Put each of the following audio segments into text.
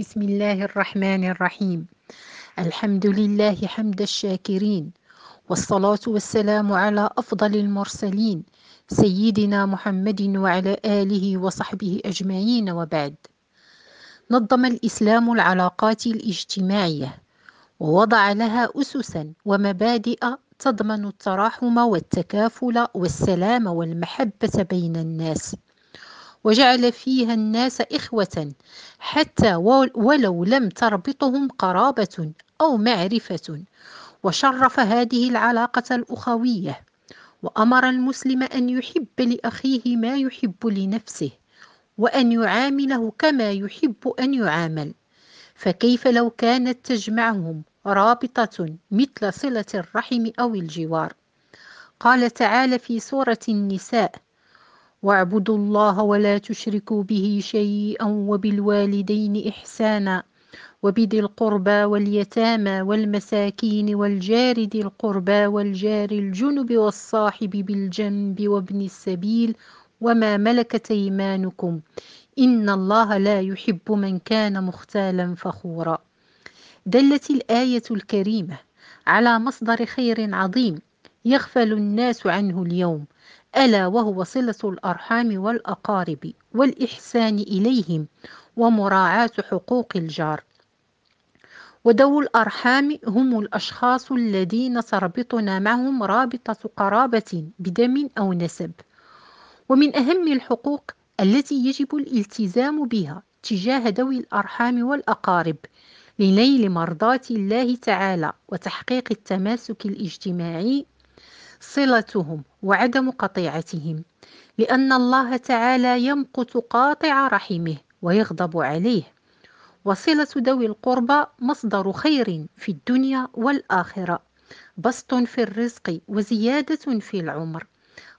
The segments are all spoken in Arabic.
بسم الله الرحمن الرحيم الحمد لله حمد الشاكرين والصلاة والسلام على أفضل المرسلين سيدنا محمد وعلى آله وصحبه أجمعين وبعد نظم الإسلام العلاقات الاجتماعية ووضع لها أسسا ومبادئ تضمن التراحم والتكافل والسلام والمحبة بين الناس وجعل فيها الناس إخوة حتى ولو لم تربطهم قرابة أو معرفة وشرف هذه العلاقة الأخوية وأمر المسلم أن يحب لأخيه ما يحب لنفسه وأن يعامله كما يحب أن يعامل فكيف لو كانت تجمعهم رابطة مثل صلة الرحم أو الجوار قال تعالى في سورة النساء واعبدوا الله ولا تشركوا به شيئا وبالوالدين إحسانا وبذي القربى واليتامى والمساكين والجار ذي القربى والجار الجنب والصاحب بالجنب وابن السبيل وما ملكت ايمانكم ان الله لا يحب من كان مختالا فخورا دلت الايه الكريمه على مصدر خير عظيم يغفل الناس عنه اليوم ألا وهو صلة الأرحام والأقارب والإحسان إليهم ومراعاة حقوق الجار وذوو الأرحام هم الأشخاص الذين تربطنا معهم رابطة قرابة بدم أو نسب ومن أهم الحقوق التي يجب الالتزام بها تجاه ذوي الأرحام والأقارب لنيل مرضاة الله تعالى وتحقيق التماسك الاجتماعي صلتهم وعدم قطيعتهم لأن الله تعالى يمقت قاطع رحمه ويغضب عليه وصلة ذوي القربى مصدر خير في الدنيا والآخرة بسط في الرزق وزيادة في العمر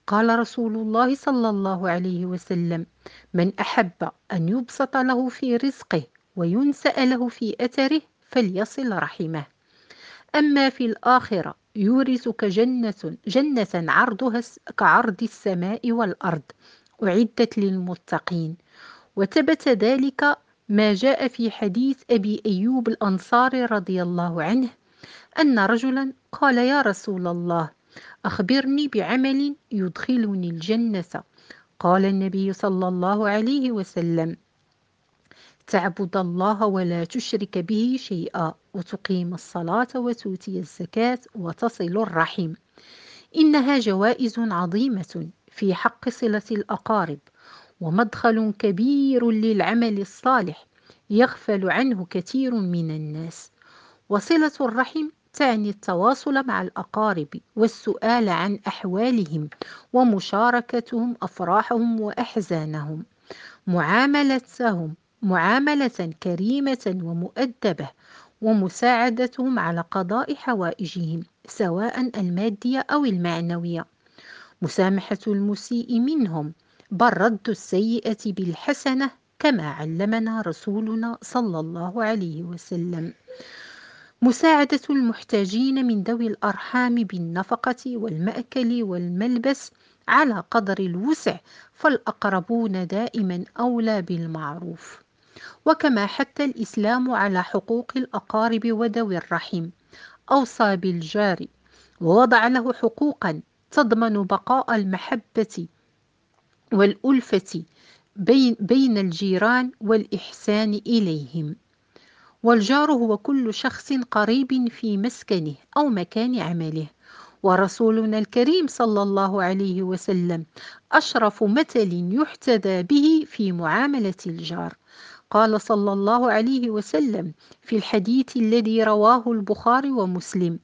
قال رسول الله صلى الله عليه وسلم من أحب أن يبسط له في رزقه وينسأ له في أثره فليصل رحمه أما في الآخرة يورثك جنة جنة عرضها كعرض السماء والأرض أعدت للمتقين وثبت ذلك ما جاء في حديث أبي أيوب الأنصاري رضي الله عنه أن رجلا قال يا رسول الله أخبرني بعمل يدخلني الجنة قال النبي صلى الله عليه وسلم تعبد الله ولا تشرك به شيئا وتقيم الصلاة وتؤتي الزكاة وتصل الرحم إنها جوائز عظيمة في حق صلة الأقارب ومدخل كبير للعمل الصالح يغفل عنه كثير من الناس وصلة الرحم تعني التواصل مع الأقارب والسؤال عن أحوالهم ومشاركتهم أفراحهم وأحزانهم معاملتهم معاملة كريمة ومؤدبة ومساعدتهم على قضاء حوائجهم سواء المادية أو المعنوية مسامحة المسيء منهم بل رد السيئة بالحسنة كما علمنا رسولنا صلى الله عليه وسلم مساعدة المحتاجين من ذوي الأرحام بالنفقة والمأكل والملبس على قدر الوسع فالأقربون دائما أولى بالمعروف وكما حتى الإسلام على حقوق الأقارب وذوي الرحم أوصى بالجار ووضع له حقوقا تضمن بقاء المحبة والألفة بين, الجيران والإحسان إليهم والجار هو كل شخص قريب في مسكنه أو مكان عمله ورسولنا الكريم صلى الله عليه وسلم أشرف مثل يحتذى به في معاملة الجار قال صلى الله عليه وسلم في الحديث الذي رواه البخاري ومسلم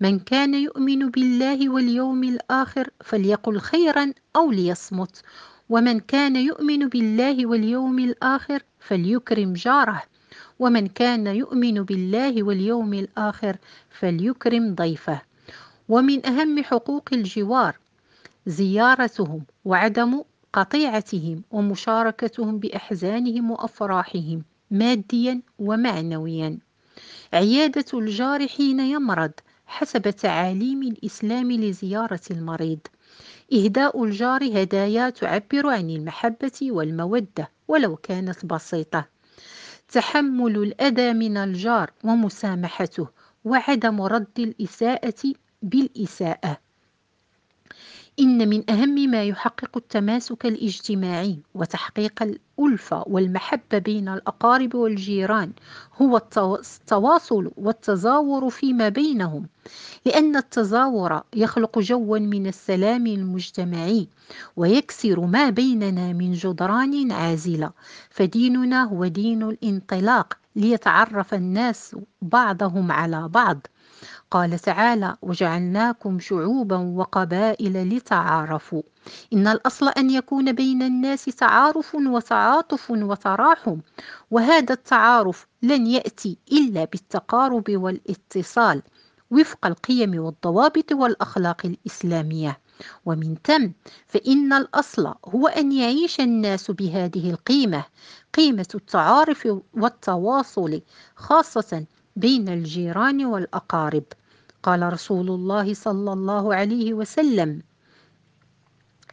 من كان يؤمن بالله واليوم الآخر فليقل خيرا أو ليصمت ومن كان يؤمن بالله واليوم الآخر فليكرم جاره ومن كان يؤمن بالله واليوم الآخر فليكرم ضيفه ومن أهم حقوق الجوار زيارتهم وعدم قطيعتهم ومشاركتهم بأحزانهم وأفراحهم ماديا ومعنويا عيادة الجار حين يمرض حسب تعاليم الإسلام لزيارة المريض إهداء الجار هدايا تعبر عن المحبة والمودة ولو كانت بسيطة تحمل الأذى من الجار ومسامحته وعدم رد الإساءة بالإساءة إن من أهم ما يحقق التماسك الاجتماعي وتحقيق الألفة والمحبة بين الأقارب والجيران هو التواصل والتزاور فيما بينهم لأن التزاور يخلق جوا من السلام المجتمعي ويكسر ما بيننا من جدران عازلة فديننا هو دين الانطلاق ليتعرف الناس بعضهم على بعض قال تعالى وجعلناكم شعوبا وقبائل لتعارفوا إن الأصل أن يكون بين الناس تعارف وتعاطف وتراحم وهذا التعارف لن يأتي إلا بالتقارب والاتصال وفق القيم والضوابط والأخلاق الإسلامية ومن ثم فإن الأصل هو أن يعيش الناس بهذه القيمة قيمة التعارف والتواصل خاصة بين الجيران والأقارب قال رسول الله صلى الله عليه وسلم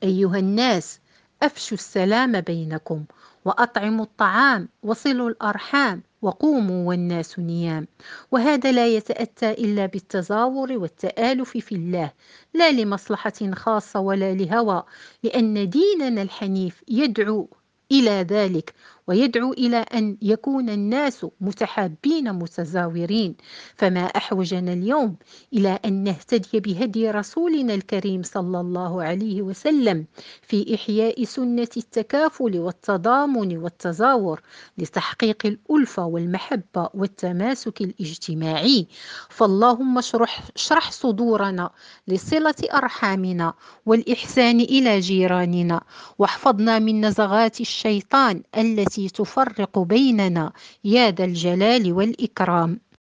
أيها الناس أفشوا السلام بينكم وأطعموا الطعام وصلوا الأرحام وقوموا والناس نيام وهذا لا يتأتى إلا بالتزاور والتآلف في الله لا لمصلحة خاصة ولا لهوى لأن ديننا الحنيف يدعو إلى ذلك ويدعو إلى أن يكون الناس متحابين متزاورين فما أحوجنا اليوم إلى أن نهتدي بهدي رسولنا الكريم صلى الله عليه وسلم في إحياء سنة التكافل والتضامن والتزاور لتحقيق الألفة والمحبة والتماسك الاجتماعي فاللهم اشرح, صدورنا لصلة أرحامنا والإحسان إلى جيراننا واحفظنا من نزغات الشيطان التي التي تفرق بيننا يا ذا الجلال والإكرام